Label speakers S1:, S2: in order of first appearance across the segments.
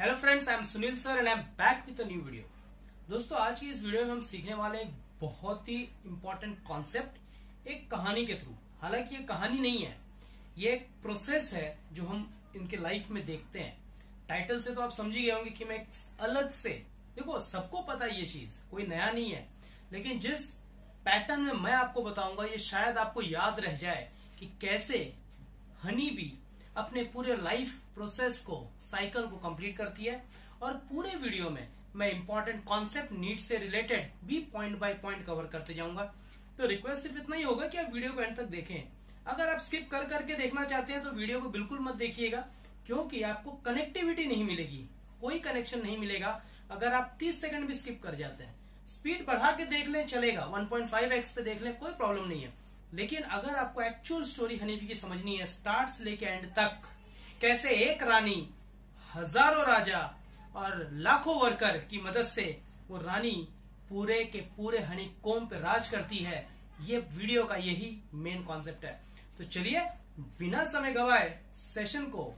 S1: Hello friends I am Sunil sir and I am back with new video दोस्तों आज की इस वीडियो में हम सीखने वाले एक बहुत ही इम्पोर्टेंट कॉन्सेप्ट एक कहानी के थ्रू हालांकि ये कहानी नहीं है ये एक प्रोसेस है जो हम इनके लाइफ में देखते हैं टाइटल से तो आप समझ ही गए होंगे कि मैं एक अलग से देखो सबको पता ये चीज कोई नया नहीं है लेकिन जिस पैटर्न में मैं आपको बताऊंगा ये शायद आपको याद रह जाए कि कैसे हनी भी अपने पूरे लाइफ प्रोसेस को साइकिल को कंप्लीट करती है और पूरे वीडियो में मैं इंपॉर्टेंट कॉन्सेप्ट नीड से रिलेटेड भी पॉइंट बाय पॉइंट कवर करते जाऊंगा तो रिक्वेस्ट सिर्फ इतना ही होगा कि आप वीडियो को एंड तक देखें अगर आप स्किप कर करके देखना चाहते हैं तो वीडियो को बिल्कुल मत देखिएगा क्योंकि आपको कनेक्टिविटी नहीं मिलेगी कोई कनेक्शन नहीं मिलेगा अगर आप 30 सेकंड भी स्किप कर जाते हैं स्पीड बढ़ा के देख लें चलेगा 1.5x पे देख लें कोई प्रॉब्लम नहीं है लेकिन अगर आपको एक्चुअल स्टोरी हनीबी की समझनी है स्टार्ट से लेके एंड तक कैसे एक रानी हजारों राजा और लाखों वर्कर की मदद से वो रानी पूरे के पूरे हनी कोम पे राज करती है ये वीडियो का यही मेन कॉन्सेप्ट है तो चलिए बिना समय गवाए सेशन को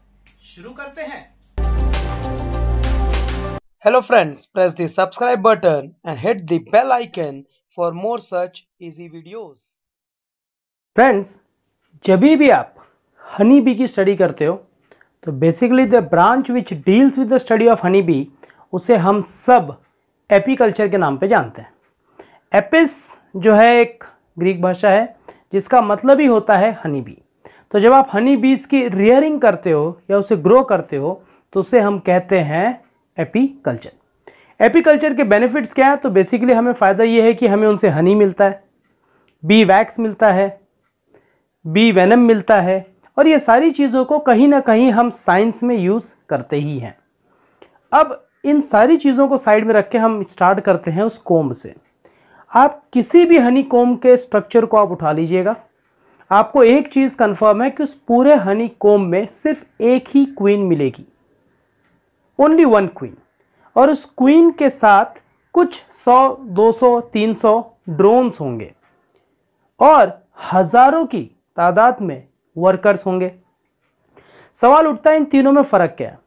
S1: शुरू करते हैं hello friends press the subscribe button and hit the bell icon for more such easy videos friends जब भी आप हनी बी की स्टडी करते हो तो basically the branch which deals with the study of honey bee उसे हम सब एपीकल्चर के नाम पे जानते हैं एपिस जो है एक ग्रीक भाषा है जिसका मतलब ही होता है हनी बी तो जब आप हनी बीज की रियरिंग करते हो या उसे ग्रो करते हो तो उसे हम कहते हैं एपीकल्चर एपीकल्चर के बेनिफिट्स क्या है तो बेसिकली हमें फ़ायदा ये है कि हमें उनसे हनी मिलता है बी वैक्स मिलता है बी वेनम मिलता है और ये सारी चीज़ों को कहीं ना कहीं हम साइंस में यूज़ करते ही हैं अब इन सारी चीज़ों को साइड में रख के हम स्टार्ट करते हैं उस कोम्ब से आप किसी भी हनी कोम्ब के स्ट्रक्चर को आप उठा लीजिएगा आपको एक चीज़ कंफर्म है कि उस पूरे हनी कोम्ब में सिर्फ एक ही क्वीन मिलेगी ओनली वन क्वीन और उस क्वीन के साथ कुछ सौ दो सौ तीन सौ ड्रोन्स होंगे और हज़ारों की तादाद में वर्कर्स होंगे सवाल उठता है इन तीनों में फ़र्क क्या है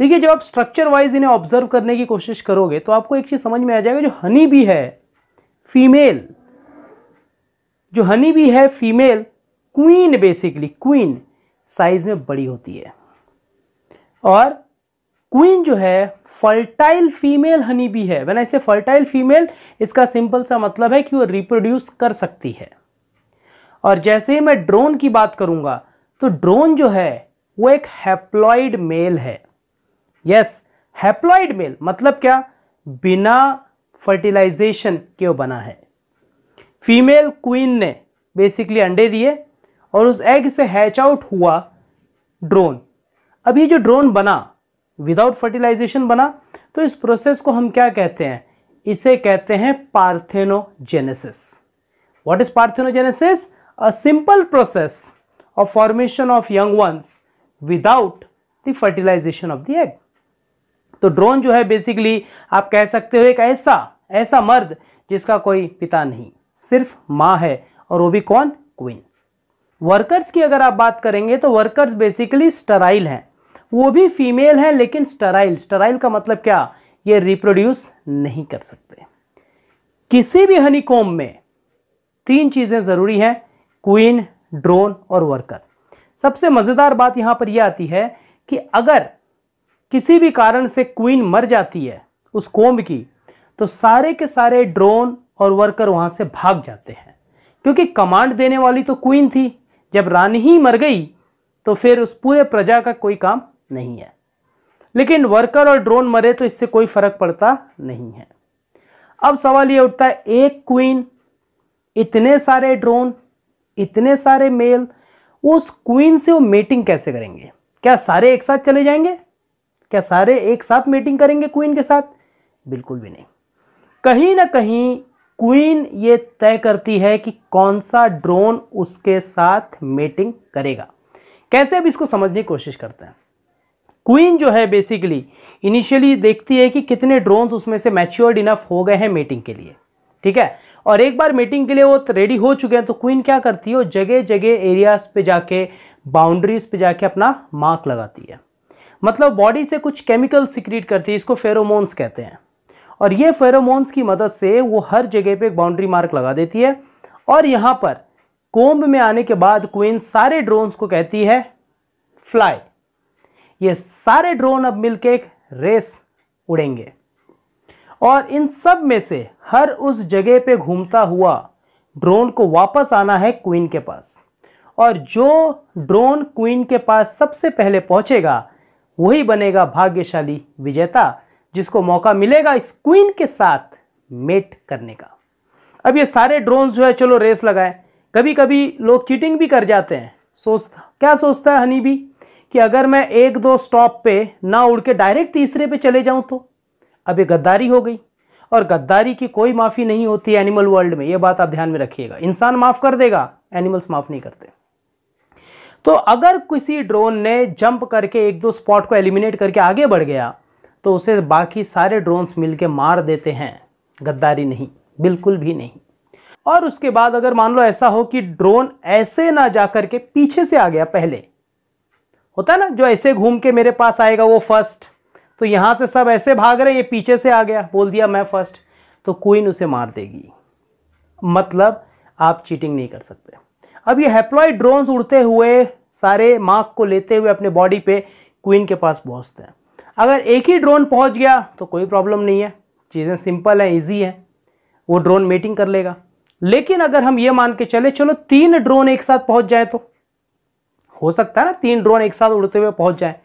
S1: देखिए जब आप स्ट्रक्चर वाइज इन्हें ऑब्जर्व करने की कोशिश करोगे तो आपको एक चीज़ समझ में आ जाएगा जो हनी भी है फीमेल जो हनी भी है female queen basically queen size में बड़ी होती है और क्वीन जो है फर्टाइल फीमेल हनी भी है वैन ऐसे फर्टाइल फीमेल इसका सिंपल सा मतलब है कि वो रिप्रोड्यूस कर सकती है और जैसे ही मैं ड्रोन की बात करूंगा तो ड्रोन जो है वो एक हैप्लॉइड मेल है यस हैप्लॉइड मेल मतलब क्या बिना फर्टिलाइजेशन के बना है फीमेल क्वीन ने बेसिकली अंडे दिए और उस एग से हैच आउट हुआ ड्रोन अब ये जो ड्रोन बना विदाउट फर्टिलाइजेशन बना तो इस प्रोसेस को हम क्या कहते हैं इसे कहते हैं parthenogenesis what is parthenogenesis a simple process of formation of young ones without the fertilization of the egg. तो ड्रोन जो है बेसिकली आप कह सकते हो एक ऐसा ऐसा मर्द जिसका कोई पिता नहीं सिर्फ माँ है और वो भी कौन क्वीन वर्कर्स की अगर आप बात करेंगे तो वर्कर्स बेसिकली स्टराइल हैं वो भी फीमेल हैं लेकिन स्टराइल स्टराइल का मतलब क्या ये रिप्रोड्यूस नहीं कर सकते किसी भी हनीकोम में तीन चीज़ें ज़रूरी हैं क्वीन ड्रोन और वर्कर सबसे मज़ेदार बात यहां पर यह आती है कि अगर किसी भी कारण से क्वीन मर जाती है उस कोम्ब की तो सारे के सारे ड्रोन और वर्कर वहां से भाग जाते हैं क्योंकि कमांड देने वाली तो क्वीन थी जब रानी ही मर गई तो फिर उस पूरे प्रजा का कोई काम नहीं है लेकिन वर्कर और ड्रोन मरे तो इससे कोई फर्क पड़ता नहीं है अब सवाल यह उठता है एक क्वीन इतने सारे ड्रोन इतने सारे मेल उस क्वीन से वो मेटिंग कैसे करेंगे क्या सारे एक साथ चले जाएंगे क्या सारे एक साथ मीटिंग करेंगे क्वीन के साथ बिल्कुल भी नहीं कहीं ना कहीं क्वीन ये तय करती है कि कौन सा ड्रोन उसके साथ मीटिंग करेगा कैसे अब इसको समझने की कोशिश करते हैं क्वीन जो है बेसिकली इनिशियली देखती है कि कितने ड्रोन्स उसमें से मैच्योर्ड इनफ हो गए हैं मीटिंग के लिए ठीक है और एक बार मीटिंग के लिए वो रेडी हो चुके हैं तो क्वीन क्या करती है वो जगह जगह एरियाज पे जाके बाउंड्रीज पे जाके अपना मार्क लगाती है मतलब बॉडी से कुछ केमिकल सिक्रीट करती है इसको फेरोमोन्स कहते हैं और ये फेरोमोन्स की मदद से वो हर जगह पे एक बाउंड्री मार्क लगा देती है और यहाँ पर कोम्ब में आने के बाद क्वीन सारे ड्रोन्स को कहती है फ्लाई ये सारे ड्रोन अब मिलके एक रेस उड़ेंगे और इन सब में से हर उस जगह पे घूमता हुआ ड्रोन को वापस आना है क्वीन के पास और जो ड्रोन क्वीन के पास सबसे पहले पहुंचेगा वही बनेगा भाग्यशाली विजेता जिसको मौका मिलेगा इस क्वीन के साथ मेट करने का अब ये सारे ड्रोन जो है चलो रेस लगाए कभी कभी लोग चीटिंग भी कर जाते हैं सोचता क्या सोचता है हनी भी कि अगर मैं एक दो स्टॉप पे ना उड़ के डायरेक्ट तीसरे पे चले जाऊं तो अब ये गद्दारी हो गई और गद्दारी की कोई माफ़ी नहीं होती एनिमल वर्ल्ड में ये बात आप ध्यान में रखिएगा इंसान माफ़ कर देगा एनिमल्स माफ़ नहीं करते तो अगर किसी ड्रोन ने जंप करके एक दो स्पॉट को एलिमिनेट करके आगे बढ़ गया तो उसे बाकी सारे ड्रोन्स मिलकर मार देते हैं गद्दारी नहीं बिल्कुल भी नहीं और उसके बाद अगर मान लो ऐसा हो कि ड्रोन ऐसे ना जा करके पीछे से आ गया पहले होता है ना जो ऐसे घूम के मेरे पास आएगा वो फर्स्ट तो यहाँ से सब ऐसे भाग रहे ये पीछे से आ गया बोल दिया मैं फर्स्ट तो क्वीन उसे मार देगी मतलब आप चीटिंग नहीं कर सकते अब ये हेप्लॉइड ड्रोन्स उड़ते हुए सारे मार्क को लेते हुए अपने बॉडी पे क्वीन के पास पहुँचते हैं अगर एक ही ड्रोन पहुँच गया तो कोई प्रॉब्लम नहीं है चीज़ें सिंपल हैं ईजी हैं वो ड्रोन मेटिंग कर लेगा लेकिन अगर हम ये मान के चले चलो तीन ड्रोन एक साथ पहुँच जाए तो हो सकता है ना तीन ड्रोन एक साथ उड़ते हुए पहुँच जाए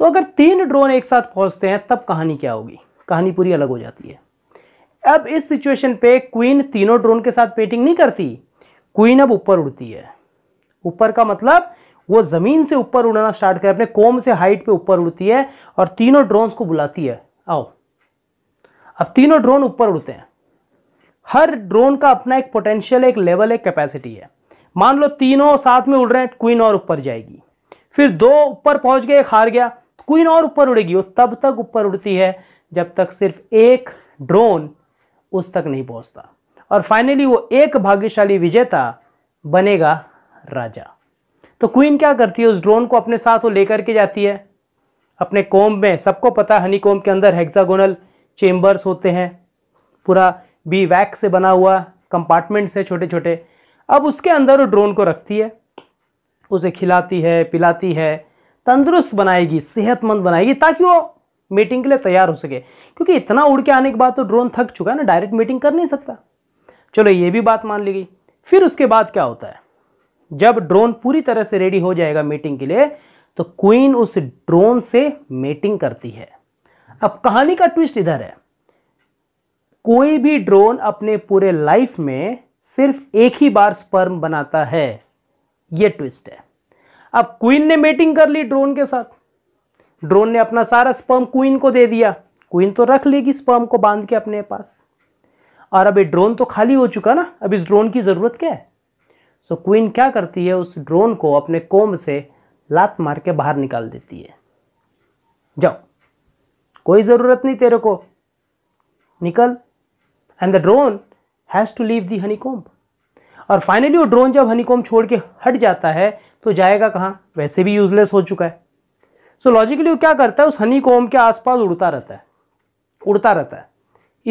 S1: तो अगर तीन ड्रोन एक साथ पहुंचते हैं तब कहानी क्या होगी कहानी पूरी अलग हो जाती है अब इस सिचुएशन पे क्वीन तीनों ड्रोन के साथ पेटिंग नहीं करती क्वीन अब ऊपर उड़ती है ऊपर का मतलब वो ज़मीन से ऊपर उड़ना स्टार्ट कर अपने कोम से हाइट पे ऊपर उड़ती है और तीनों ड्रोन्स को बुलाती है आओ अब तीनों ड्रोन ऊपर उड़ते हैं हर ड्रोन का अपना एक पोटेंशियल एक लेवल एक कैपेसिटी है मान लो तीनों साथ में उड़ रहे हैं क्वीन और ऊपर जाएगी फिर दो ऊपर पहुंच गए एक हार गया क्वीन और ऊपर उड़ेगी वो तब तक ऊपर उड़ती है जब तक सिर्फ एक ड्रोन उस तक नहीं पहुंचता और फाइनली वो एक भाग्यशाली विजेता बनेगा राजा तो क्वीन क्या करती है उस ड्रोन को अपने साथ वो लेकर के जाती है अपने कोम्ब में सबको पता है हनी के अंदर हेक्सागोनल चेम्बर्स होते हैं पूरा बी वैक्स से बना हुआ कंपार्टमेंट्स है छोटे छोटे अब उसके अंदर वो ड्रोन को रखती है उसे खिलाती है पिलाती है तंदुरुस्त बनाएगी सेहतमंद बनाएगी ताकि वो मीटिंग के लिए तैयार हो सके क्योंकि इतना उड़ के आने के बाद तो ड्रोन थक चुका है ना डायरेक्ट मीटिंग कर नहीं सकता चलो ये भी बात मान ली गई फिर उसके बाद क्या होता है जब ड्रोन पूरी तरह से रेडी हो जाएगा मीटिंग के लिए तो क्वीन उस ड्रोन से मीटिंग करती है अब कहानी का ट्विस्ट इधर है कोई भी ड्रोन अपने पूरे लाइफ में सिर्फ एक ही बार स्पर्म बनाता है यह ट्विस्ट है अब क्वीन ने मेटिंग कर ली ड्रोन के साथ ड्रोन ने अपना सारा स्पर्म क्वीन को दे दिया क्वीन तो रख लेगी स्पर्म को बांध के अपने पास और अब ये ड्रोन तो खाली हो चुका ना अब इस ड्रोन की ज़रूरत क्या है सो so, क्वीन क्या करती है उस ड्रोन को अपने कोम से लात मार के बाहर निकाल देती है जाओ कोई ज़रूरत नहीं तेरे को निकल and the drone has to leave the honey comb और फाइनली वो ड्रोन जब हनी छोड़ के हट जाता है तो जाएगा कहाँ वैसे भी यूजलेस हो चुका है सो so, लॉजिकली वो क्या करता है उस हनी कोम के आसपास उड़ता रहता है उड़ता रहता है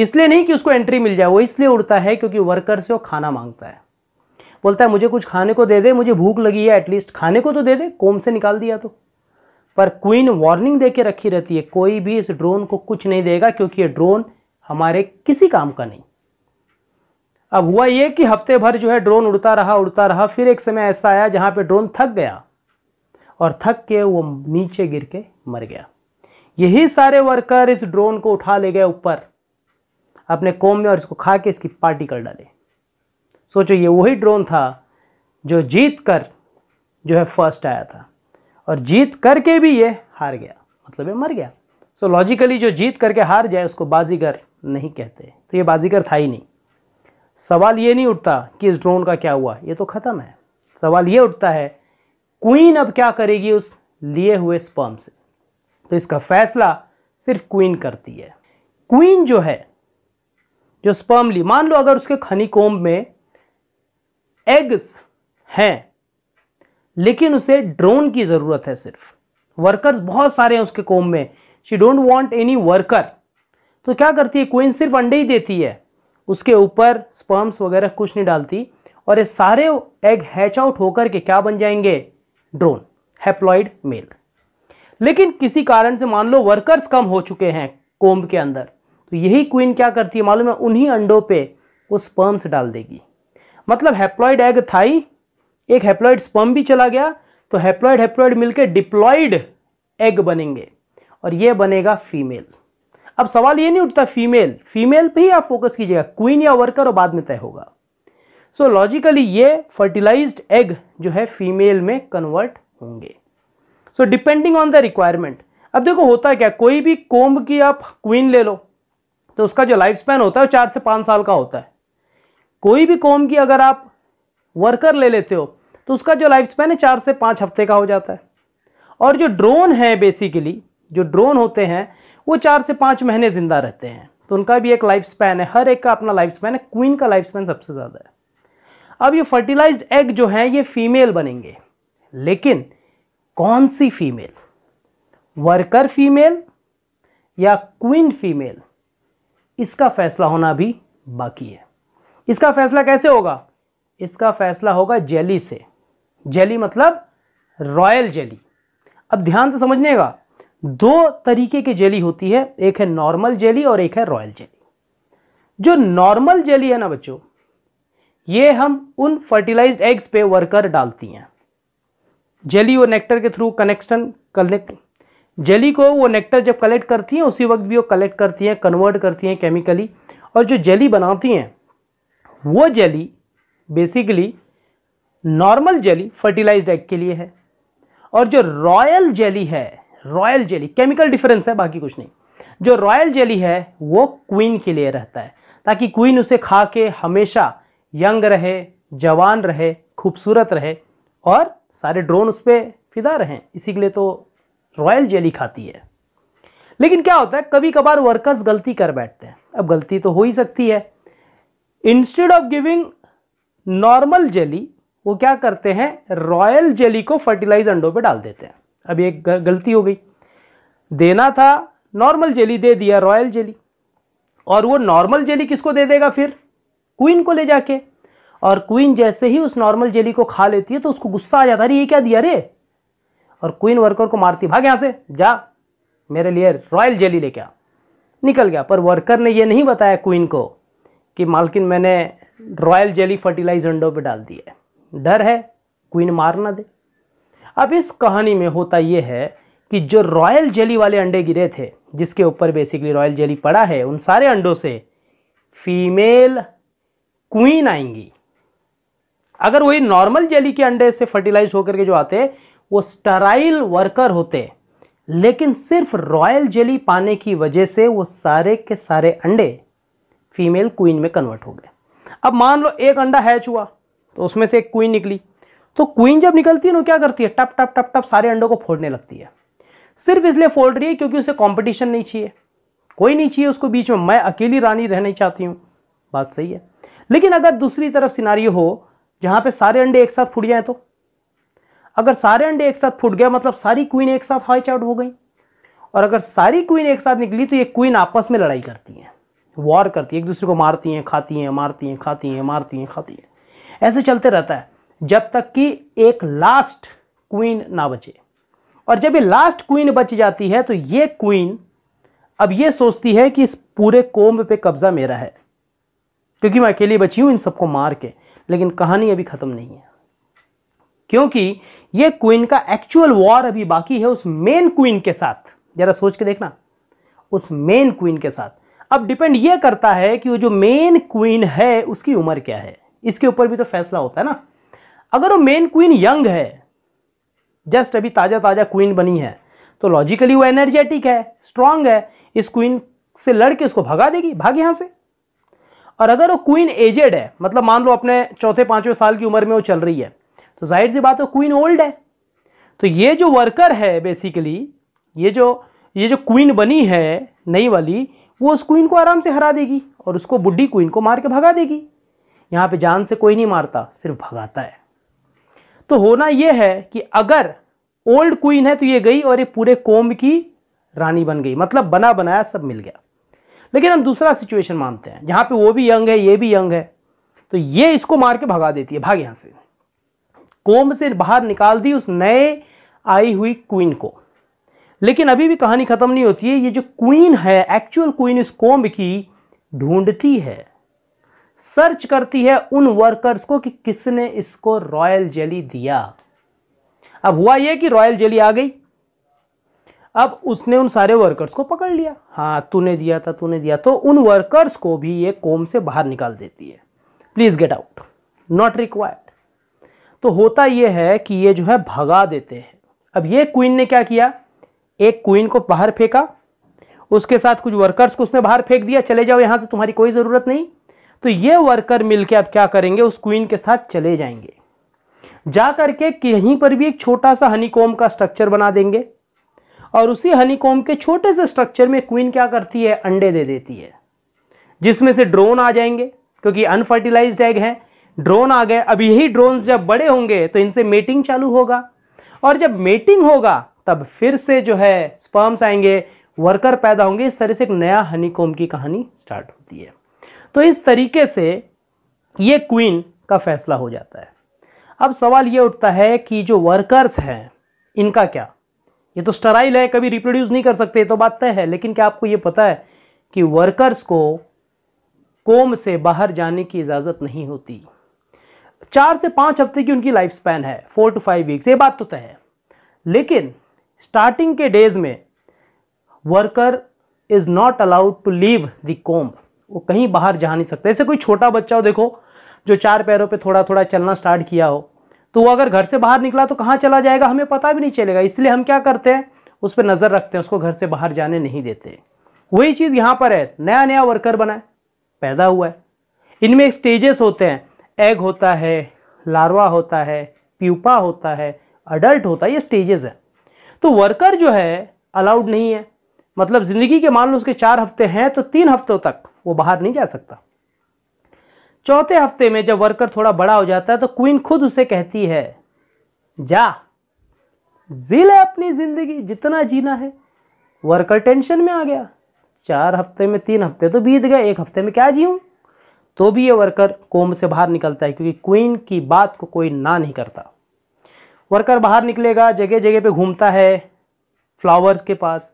S1: इसलिए नहीं कि उसको एंट्री मिल जाए वो इसलिए उड़ता है क्योंकि वर्कर से वो खाना मांगता है बोलता है मुझे कुछ खाने को दे दे मुझे भूख लगी है एटलीस्ट खाने को तो दे दे कोम से निकाल दिया तो पर क्वीन वार्निंग दे के रखी रहती है कोई भी इस ड्रोन को कुछ नहीं देगा क्योंकि ये ड्रोन हमारे किसी काम का नहीं अब हुआ ये कि हफ्ते भर जो है ड्रोन उड़ता रहा उड़ता रहा फिर एक समय ऐसा आया जहाँ पे ड्रोन थक गया और थक के वो नीचे गिर के मर गया यही सारे वर्कर इस ड्रोन को उठा ले गए ऊपर अपने कोम में और इसको खा के इसकी पार्टी कर डाले सोचो ये वही ड्रोन था जो जीत कर जो है फर्स्ट आया था और जीत करके भी ये हार गया मतलब ये मर गया सो so लॉजिकली जो जीत करके हार जाए उसको बाजीगर नहीं कहते तो ये बाजीगर था ही नहीं सवाल ये नहीं उठता कि इस ड्रोन का क्या हुआ ये तो ख़त्म है सवाल ये उठता है क्वीन अब क्या करेगी उस लिए हुए स्पर्म से तो इसका फैसला सिर्फ क्वीन करती है क्वीन जो है जो स्पर्म ली मान लो अगर उसके खनिकोम में एग्स हैं लेकिन उसे ड्रोन की ज़रूरत है सिर्फ वर्कर्स बहुत सारे हैं उसके कोम में she don't want any worker तो क्या करती है क्वीन सिर्फ अंडे ही देती है उसके ऊपर स्पर्म्स वगैरह कुछ नहीं डालती और ये सारे एग हैच आउट होकर के क्या बन जाएंगे ड्रोन हैप्लॉइड मेल लेकिन किसी कारण से मान लो वर्कर्स कम हो चुके हैं कोम्ब के अंदर तो यही क्वीन क्या करती है मालूम है उन्हीं अंडों पे वो स्पर्म्स डाल देगी मतलब हैप्लॉइड एग था ही एक हैप्लॉइड स्पर्म भी चला गया तो हैप्लॉइड हैप्लॉइड मिलकर डिप्लॉइड एग बनेंगे और ये बनेगा फीमेल अब सवाल ये नहीं उठता फीमेल फीमेल पे ही आप फोकस कीजिएगा क्वीन या वर्कर और बाद में तय होगा सो so, लॉजिकली ये फर्टिलाइज्ड एग जो है फीमेल में कन्वर्ट होंगे so depending on the requirement अब देखो होता है क्या कोई भी कोम्ब की आप क्वीन ले लो तो उसका जो लाइफ स्पैन होता है वो चार से पाँच साल का होता है कोई भी कोम की अगर आप वर्कर ले लेते हो तो उसका जो लाइफ स्पैन है चार से पाँच हफ्ते का हो जाता है और जो ड्रोन है बेसिकली जो ड्रोन होते हैं वो चार से पाँच महीने ज़िंदा रहते हैं तो उनका भी एक लाइफ स्पैन है हर एक का अपना लाइफ स्पैन है क्वीन का लाइफ स्पैन सबसे ज़्यादा है अब ये फर्टिलाइज एग जो है ये फीमेल बनेंगे लेकिन कौन सी फीमेल वर्कर फीमेल या क्वीन फीमेल इसका फैसला होना भी बाकी है इसका फैसला कैसे होगा इसका फैसला होगा जेली से जेली मतलब रॉयल जेली अब ध्यान से समझनेगा दो तरीके की जेली होती है एक है नॉर्मल जेली और एक है रॉयल जेली जो नॉर्मल जेली है ना बच्चों ये हम उन फर्टिलाइज्ड एग्स पे वर्कर डालती हैं जेली वो नेक्टर के थ्रू कनेक्शन कलेक्ट जेली को वो नेक्टर जब कलेक्ट करती हैं उसी वक्त भी वो कलेक्ट करती हैं कन्वर्ट करती हैं केमिकली और जो जेली बनाती हैं वो jelly basically normal jelly fertilised egg के लिए है और जो रॉयल जेली है रॉयल जेली केमिकल डिफरेंस है बाकी कुछ नहीं जो रॉयल जेली है वो क्वीन के लिए रहता है ताकि क्वीन उसे खा के हमेशा यंग रहे जवान रहे खूबसूरत रहे और सारे ड्रोन उस पर फिदा रहें इसी के लिए तो रॉयल जेली खाती है लेकिन क्या होता है कभी कभार वर्कर्स गलती कर बैठते हैं अब गलती तो हो ही सकती है instead of giving normal jelly वो क्या करते हैं रॉयल जेली को फर्टिलाइज अंडों पे डाल देते हैं अब एक गलती हो गई देना था नॉर्मल जेली दे दिया रॉयल जेली और वो नॉर्मल जेली किसको दे देगा फिर क्वीन को ले जाके और क्वीन जैसे ही उस नॉर्मल जेली को खा लेती है तो उसको गुस्सा आ जाता है अरे ये क्या दिया रे और क्वीन वर्कर को मारती भाग यहाँ से जा मेरे लिए रॉयल जेली लेके आ निकल गया पर वर्कर ने ये नहीं बताया क्वीन को कि मालकिन मैंने रॉयल जेली फर्टिलाइज अंडों पर डाल दी है डर है क्वीन मार ना दे अब इस कहानी में होता यह है कि जो रॉयल जेली वाले अंडे गिरे थे जिसके ऊपर बेसिकली रॉयल जेली पड़ा है उन सारे अंडों से फीमेल क्वीन आएंगी अगर वही नॉर्मल जेली के अंडे से फर्टिलाइज होकर के जो आते वो स्टराइल वर्कर होते लेकिन सिर्फ रॉयल जेली पाने की वजह से वो सारे के सारे अंडे फीमेल क्वीन में कन्वर्ट हो गए अब मान लो एक अंडा हैच हुआ तो उसमें से एक क्वीन निकली तो क्वीन जब निकलती है ना क्या करती है टप टप टप टप सारे अंडों को फोड़ने लगती है सिर्फ इसलिए फोड़ रही है क्योंकि उसे कॉम्पिटिशन नहीं चाहिए कोई नहीं चाहिए उसको बीच में मैं अकेली रानी रहना चाहती हूँ बात सही है लेकिन अगर दूसरी तरफ सिनारी हो जहाँ पर सारे अंडे एक साथ फूट जाए तो अगर सारे अंडे एक साथ फूट गया मतलब सारी क्वीन एक साथ हाइच आउट हो गई और अगर सारी क्वीन एक साथ निकली तो ये क्वीन आपस में लड़ाई करती हैं वॉर करती है एक दूसरे को मारती हैं खाती हैं मारती हैं खाती हैं मारती हैं खाती हैं ऐसे चलते रहता है जब तक कि एक लास्ट क्वीन ना बचे और जब ये लास्ट क्वीन बच जाती है तो ये क्वीन अब ये सोचती है कि इस पूरे कोम्ब पे कब्जा मेरा है क्योंकि मैं अकेली बची हूँ इन सबको मार के लेकिन कहानी अभी ख़त्म नहीं है क्योंकि ये क्वीन का एक्चुअल वॉर अभी बाकी है उस मेन क्वीन के साथ ज़रा सोच के देखना उस मेन क्वीन के साथ अब डिपेंड ये करता है कि वो जो मेन क्वीन है उसकी उम्र क्या है इसके ऊपर भी तो फैसला होता है ना अगर वो मेन क्वीन यंग है जस्ट अभी ताज़ा ताज़ा क्वीन बनी है तो लॉजिकली वो एनर्जेटिक है स्ट्रांग है इस क्वीन से लड़के उसको भगा देगी भाग यहाँ से और अगर वो क्वीन एजेड है मतलब मान लो अपने चौथे पाँचवें साल की उम्र में वो चल रही है तो जाहिर सी बात है क्वीन ओल्ड है तो ये जो वर्कर है बेसिकली ये जो ये जो क्वीन बनी है नई वाली वो उस क्वीन को आराम से हरा देगी और उसको बुढ़ी क्वीन को मार के भगा देगी यहाँ पे जान से कोई नहीं मारता सिर्फ भगाता है तो होना यह है कि अगर ओल्ड क्वीन है तो ये गई और ये पूरे कोम की रानी बन गई मतलब बना बनाया सब मिल गया लेकिन हम दूसरा सिचुएशन मानते हैं जहां पे वो भी यंग है ये भी यंग है तो ये इसको मार के भगा देती है भाग यहां से कोम से बाहर निकाल दी उस नए आई हुई क्वीन को लेकिन अभी भी कहानी खत्म नहीं होती है ये जो क्वीन है एक्चुअल क्वीन इस कोम्ब की ढूंढती है सर्च करती है उन वर्कर्स को कि किसने इसको रॉयल जेली दिया अब हुआ यह कि रॉयल जेली आ गई अब उसने उन सारे वर्कर्स को पकड़ लिया हाँ तूने दिया था तूने दिया तो उन वर्कर्स को भी ये कोम से बाहर निकाल देती है please get out not required तो होता यह है कि ये जो है भगा देते हैं अब ये क्वीन ने क्या किया एक क्वीन को बाहर फेंका उसके साथ कुछ वर्कर्स को उसने बाहर फेंक दिया चले जाओ यहां से तुम्हारी कोई जरूरत नहीं तो ये वर्कर मिलके अब क्या करेंगे उस क्वीन के साथ चले जाएंगे जा करके कहीं पर भी एक छोटा सा हनीकोम का स्ट्रक्चर बना देंगे और उसी हनीकोम के छोटे से स्ट्रक्चर में क्वीन क्या करती है अंडे दे देती है जिसमें से ड्रोन आ जाएंगे क्योंकि अनफर्टिलाइज एग हैं ड्रोन आ गए अब यही ड्रोन जब बड़े होंगे तो इनसे मेटिंग चालू होगा और जब मेटिंग होगा तब फिर से जो है स्पर्म्स आएंगे वर्कर पैदा होंगे इस तरह से एक नया हनीकोम की कहानी स्टार्ट होती है तो इस तरीके से ये क्वीन का फैसला हो जाता है अब सवाल ये उठता है कि जो वर्कर्स हैं इनका क्या ये तो स्टराइल है कभी रिप्रोड्यूस नहीं कर सकते तो बात तय है लेकिन क्या आपको ये पता है कि वर्कर्स को कोम से बाहर जाने की इजाज़त नहीं होती चार से पाँच हफ्ते की उनकी लाइफ स्पैन है फोर टू फाइव वीक्स ये बात तो तय है लेकिन स्टार्टिंग के डेज में worker is not allowed to leave the comb वो कहीं बाहर जा नहीं सकता ऐसे कोई छोटा बच्चा हो देखो जो चार पैरों पे थोड़ा थोड़ा चलना स्टार्ट किया हो तो वो अगर घर से बाहर निकला तो कहाँ चला जाएगा हमें पता भी नहीं चलेगा इसलिए हम क्या करते हैं उस पर नज़र रखते हैं उसको घर से बाहर जाने नहीं देते वही चीज़ यहाँ पर है नया नया वर्कर बना है पैदा हुआ है इनमें स्टेजेस होते हैं एग होता है लार्वा होता है प्यूपा होता है अडल्ट होता है ये स्टेजेस है तो वर्कर जो है अलाउड नहीं है मतलब ज़िंदगी के मान लो उसके चार हफ्ते हैं तो तीन हफ्तों तक वो बाहर नहीं जा सकता चौथे हफ्ते में जब वर्कर थोड़ा बड़ा हो जाता है तो क्वीन खुद उसे कहती है जा जी ले अपनी जिंदगी जितना जीना है वर्कर टेंशन में आ गया चार हफ्ते में तीन हफ्ते तो बीत गए एक हफ्ते में क्या जीऊँ तो भी ये वर्कर कोम से बाहर निकलता है क्योंकि क्वीन की बात को कोई ना नहीं करता वर्कर बाहर निकलेगा जगह जगह पे घूमता है फ्लावर्स के पास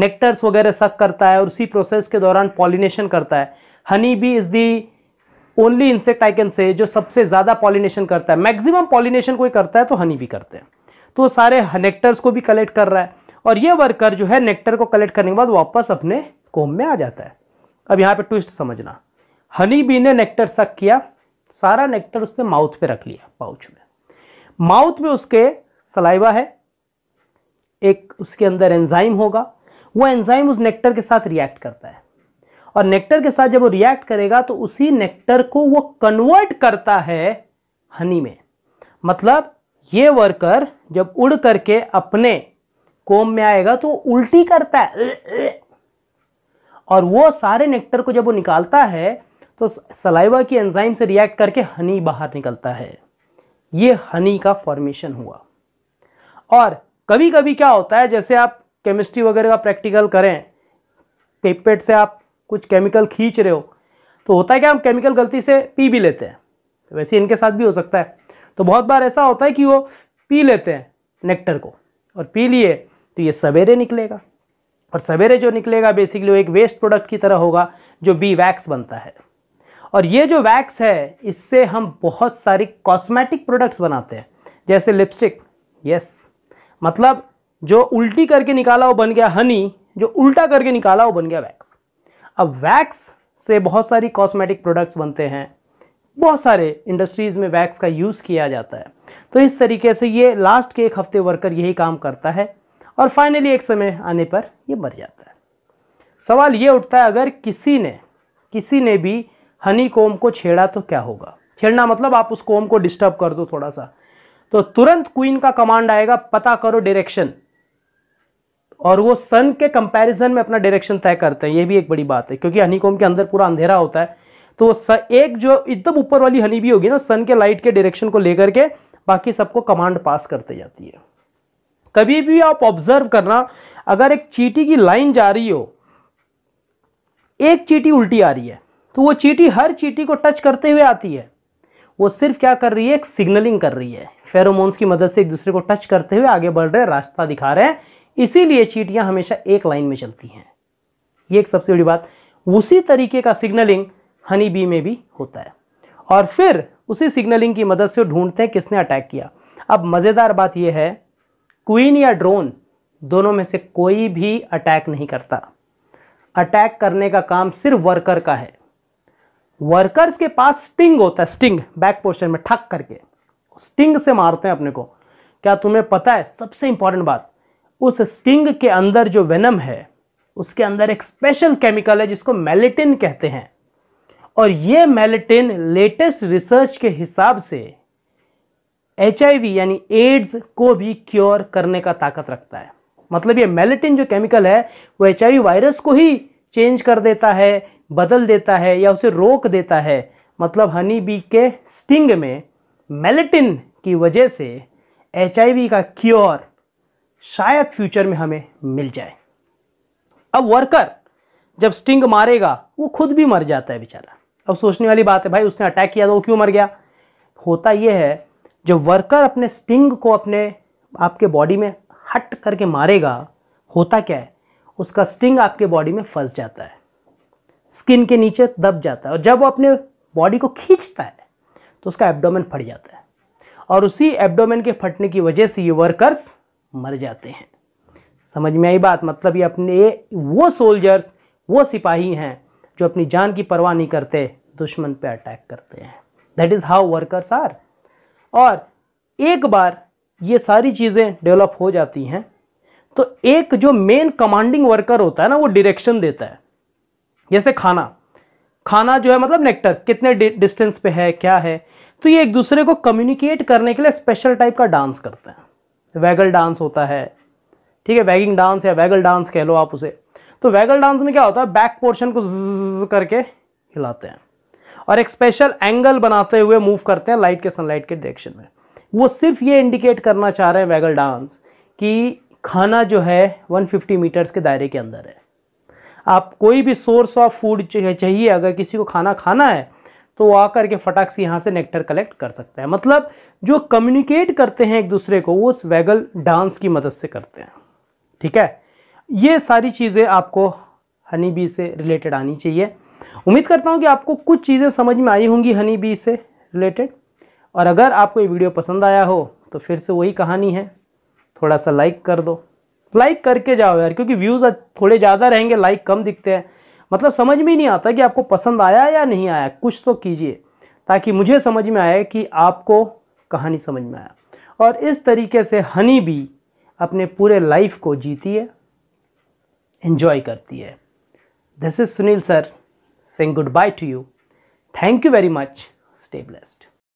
S1: नेक्टर्स वगैरह सक करता है और उसी प्रोसेस के दौरान पॉलिनेशन करता है हनी भी is the only insect icon से जो सबसे ज़्यादा पॉलिनेशन करता है मैक्सिमम पॉलिनेशन कोई करता है तो हनी भी करते हैं तो सारे नेक्टर्स को भी कलेक्ट कर रहा है और ये वर्कर जो है नेक्टर को कलेक्ट करने के बाद वापस अपने कोम में आ जाता है अब यहाँ पे ट्विस्ट समझना हनी बी ने नेक्टर सक किया सारा नेक्टर उसने माउथ पे रख लिया पाउच में माउथ में उसके सलाइवा है एक उसके अंदर एंजाइम होगा वो एंजाइम उस नेक्टर के साथ रिएक्ट करता है और नेक्टर के साथ जब वो रिएक्ट करेगा तो उसी नेक्टर को वो कन्वर्ट करता है हनी में मतलब ये वर्कर जब उड़ करके अपने कोम में आएगा तो उल्टी करता है और वो सारे नेक्टर को जब वो निकालता है तो सलाइवा की एंजाइम से रिएक्ट करके हनी बाहर निकलता है ये हनी का फॉर्मेशन हुआ और कभी कभी क्या होता है जैसे आप केमिस्ट्री वगैरह का प्रैक्टिकल करें पेपेट से आप कुछ केमिकल खींच रहे हो तो होता है क्या हम केमिकल गलती से पी भी लेते हैं तो वैसे इनके साथ भी हो सकता है तो बहुत बार ऐसा होता है कि वो पी लेते हैं नेक्टर को और पी लिए तो ये सवेरे निकलेगा और सवेरे जो निकलेगा बेसिकली वो एक वेस्ट प्रोडक्ट की तरह होगा जो बी वैक्स बनता है और ये जो वैक्स है इससे हम बहुत सारी कॉस्मेटिक प्रोडक्ट्स बनाते हैं जैसे लिपस्टिक यस मतलब जो उल्टी करके निकाला वो बन गया हनी जो उल्टा करके निकाला वो बन गया वैक्स अब वैक्स से बहुत सारी कॉस्मेटिक प्रोडक्ट्स बनते हैं बहुत सारे इंडस्ट्रीज़ में वैक्स का यूज़ किया जाता है तो इस तरीके से ये लास्ट के एक हफ्ते वर्कर यही काम करता है और फाइनली एक समय आने पर ये मर जाता है सवाल ये उठता है अगर किसी ने किसी ने भी हनी कोम को छेड़ा तो क्या होगा छेड़ना मतलब आप उस कोम को डिस्टर्ब कर दो थोड़ा सा तो तुरंत क्वीन का कमांड आएगा पता करो डायरेक्शन और वो सन के कंपैरिजन में अपना डायरेक्शन तय करते हैं ये भी एक बड़ी बात है क्योंकि हनीकोम के अंदर पूरा अंधेरा होता है तो एक जो एकदम ऊपर वाली हनी भी होगी ना सन के लाइट के डायरेक्शन को लेकर के बाकी सबको कमांड पास करते जाती है कभी भी आप ऑब्जर्व करना अगर एक चीटी की लाइन जा रही हो एक चीटी उल्टी आ रही है तो वो चीटी हर चीटी को टच करते हुए आती है वो सिर्फ क्या कर रही है एक सिग्नलिंग कर रही है फेरोमोन्स की मदद से एक दूसरे को टच करते हुए आगे बढ़ रहे हैं रास्ता दिखा रहे हैं इसीलिए चीटियां हमेशा एक लाइन में चलती हैं ये एक सबसे बड़ी बात उसी तरीके का सिग्नलिंग हनी बी में भी होता है और फिर उसी सिग्नलिंग की मदद से ढूंढते हैं किसने अटैक किया अब मज़ेदार बात यह है क्वीन या ड्रोन दोनों में से कोई भी अटैक नहीं करता अटैक करने का काम सिर्फ वर्कर का है वर्कर्स के पास स्टिंग होता है स्टिंग बैक पोर्शन में ठक करके स्टिंग से मारते हैं अपने को क्या तुम्हें पता है सबसे इंपॉर्टेंट बात उस स्टिंग के अंदर जो वेनम है उसके अंदर एक स्पेशल केमिकल है जिसको मेलेटिन कहते हैं और ये मेलेटिन लेटेस्ट रिसर्च के हिसाब से एच यानी एड्स को भी क्योर करने का ताकत रखता है मतलब ये मेलेटिन जो केमिकल है वो एच वायरस को ही चेंज कर देता है बदल देता है या उसे रोक देता है मतलब हनी बी के स्टिंग में मेलेटिन की वजह से एच का क्योर शायद फ्यूचर में हमें मिल जाए अब वर्कर जब स्टिंग मारेगा वो खुद भी मर जाता है बेचारा अब सोचने वाली बात है भाई उसने अटैक किया तो वो क्यों मर गया होता यह है जब वर्कर अपने स्टिंग को अपने आपके बॉडी में हट करके मारेगा होता क्या है उसका स्टिंग आपके बॉडी में फंस जाता है स्किन के नीचे दब जाता है और जब वो अपने बॉडी को खींचता है तो उसका एब्डोमेन फट जाता है और उसी एब्डोमेन के फटने की वजह से ये वर्कर्स मर जाते हैं समझ में आई बात मतलब ये अपने वो सोल्जर्स वो सिपाही हैं जो अपनी जान की परवाह नहीं करते दुश्मन पे अटैक करते हैं that is how workers are और एक बार ये सारी चीज़ें डेवलप हो जाती हैं तो एक जो मेन कमांडिंग वर्कर होता है ना वो डायरेक्शन देता है जैसे खाना खाना जो है मतलब नेक्टर कितने डिस्टेंस पे है क्या है तो ये एक दूसरे को कम्युनिकेट करने के लिए स्पेशल टाइप का डांस करते हैं वैगल डांस होता है ठीक है वैगिंग डांस या वैगल डांस कह लो आप उसे तो वैगल डांस में क्या होता है बैक पोर्शन को करके हिलाते हैं और एक स्पेशल एंगल बनाते हुए मूव करते हैं लाइट के सनलाइट के डायरेक्शन में वो सिर्फ ये इंडिकेट करना चाह रहे हैं वैगल डांस कि खाना जो है 150 मीटर्स के दायरे के अंदर है आप कोई भी सोर्स ऑफ फूड चाहिए अगर किसी को खाना खाना है तो वो आकर के फटाक से यहाँ से नेक्टर कलेक्ट कर सकते हैं मतलब जो कम्युनिकेट करते हैं एक दूसरे को वो उस वैगल डांस की मदद से करते हैं ठीक है ये सारी चीज़ें आपको हनी बी से रिलेटेड आनी चाहिए उम्मीद करता हूँ कि आपको कुछ चीज़ें समझ में आई होंगी हनी बी से रिलेटेड और अगर आपको ये वीडियो पसंद आया हो तो फिर से वही कहानी है थोड़ा सा लाइक कर दो लाइक करके जाओ यार क्योंकि व्यूज़ थोड़े ज़्यादा रहेंगे लाइक कम दिखते हैं मतलब समझ में ही नहीं आता कि आपको पसंद आया या नहीं आया कुछ तो कीजिए ताकि मुझे समझ में आए कि आपको कहानी समझ में आया और इस तरीके से हनी भी अपने पूरे लाइफ को जीती है इन्जॉय करती है this is Sunil sir good bye to you thank you very much stay blessed.